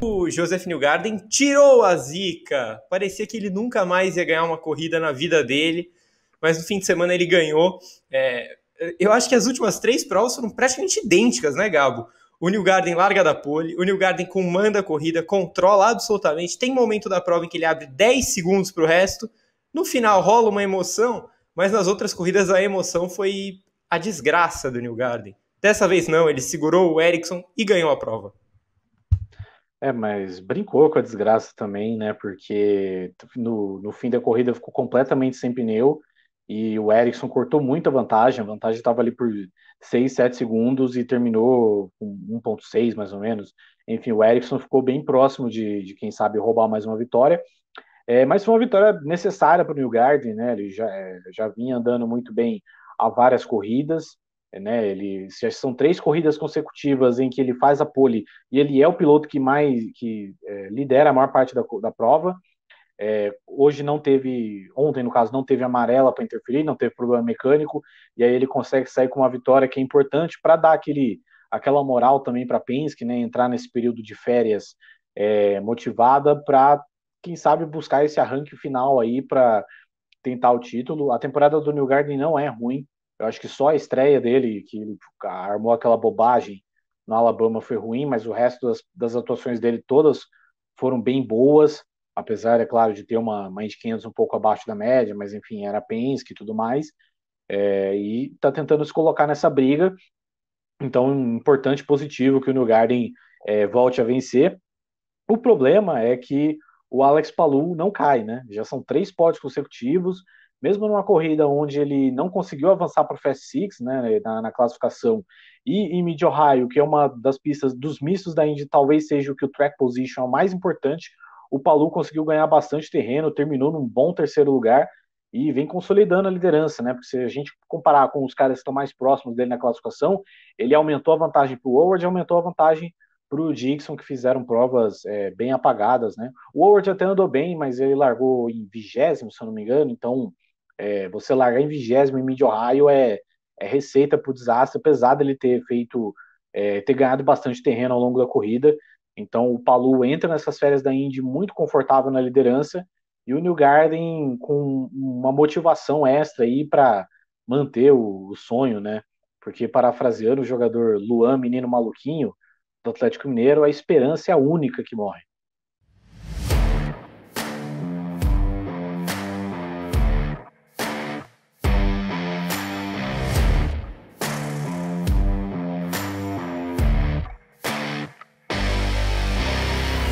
O Joseph Newgarden tirou a zica. Parecia que ele nunca mais ia ganhar uma corrida na vida dele, mas no fim de semana ele ganhou. É, eu acho que as últimas três provas foram praticamente idênticas, né, Gabo? O Newgarden larga da pole, o Newgarden comanda a corrida, controla absolutamente. Tem momento da prova em que ele abre 10 segundos para o resto. No final rola uma emoção, mas nas outras corridas a emoção foi a desgraça do Newgarden. Dessa vez não, ele segurou o Ericsson e ganhou a prova. É, mas brincou com a desgraça também, né? Porque no, no fim da corrida ficou completamente sem pneu e o Ericsson cortou muita vantagem. A vantagem estava ali por 6, 7 segundos e terminou com 1,6 mais ou menos. Enfim, o Ericsson ficou bem próximo de, de quem sabe roubar mais uma vitória. É, mas foi uma vitória necessária para o New Garden, né? Ele já, é, já vinha andando muito bem há várias corridas né? Ele já são três corridas consecutivas em que ele faz a pole e ele é o piloto que mais que é, lidera a maior parte da, da prova. É, hoje não teve, ontem no caso, não teve amarela para interferir, não teve problema mecânico, e aí ele consegue sair com uma vitória que é importante para dar aquele, aquela moral também para Penske, né? Entrar nesse período de férias é, motivada para, quem sabe, buscar esse arranque final aí para tentar o título. A temporada do New Garden não é ruim, eu acho que só a estreia dele, que ele armou aquela bobagem no Alabama, foi ruim, mas o resto das, das atuações dele todas foram bem boas, apesar, é claro, de ter uma, uma Indy 500 um pouco abaixo da média, mas enfim, era Penske e tudo mais. É, e está tentando se colocar nessa briga. Então, importante, positivo que o New Garden é, volte a vencer. O problema é que o Alex Palu não cai, né? Já são três pódios consecutivos, mesmo numa corrida onde ele não conseguiu avançar para o Fast Six, né, na, na classificação, e em Mid Ohio, que é uma das pistas dos mistos da Indy, talvez seja o que o track position é o mais importante, o Palu conseguiu ganhar bastante terreno, terminou num bom terceiro lugar e vem consolidando a liderança, né? Porque se a gente comparar com os caras que estão mais próximos dele na classificação, ele aumentou a vantagem para o Howard, aumentou a vantagem para o Dixon, que fizeram provas é, bem apagadas, né? O Howard até andou bem, mas ele largou em vigésimo, se eu não me engano, então é, você largar em vigésimo em Mid Ohio é, é receita para o desastre, apesar dele ter feito, é, ter ganhado bastante terreno ao longo da corrida. Então o Palu entra nessas férias da Indy muito confortável na liderança e o New Garden com uma motivação extra aí para manter o, o, sonho, né? Porque parafraseando o jogador Luan, menino maluquinho do Atlético Mineiro, a esperança é a única que morre.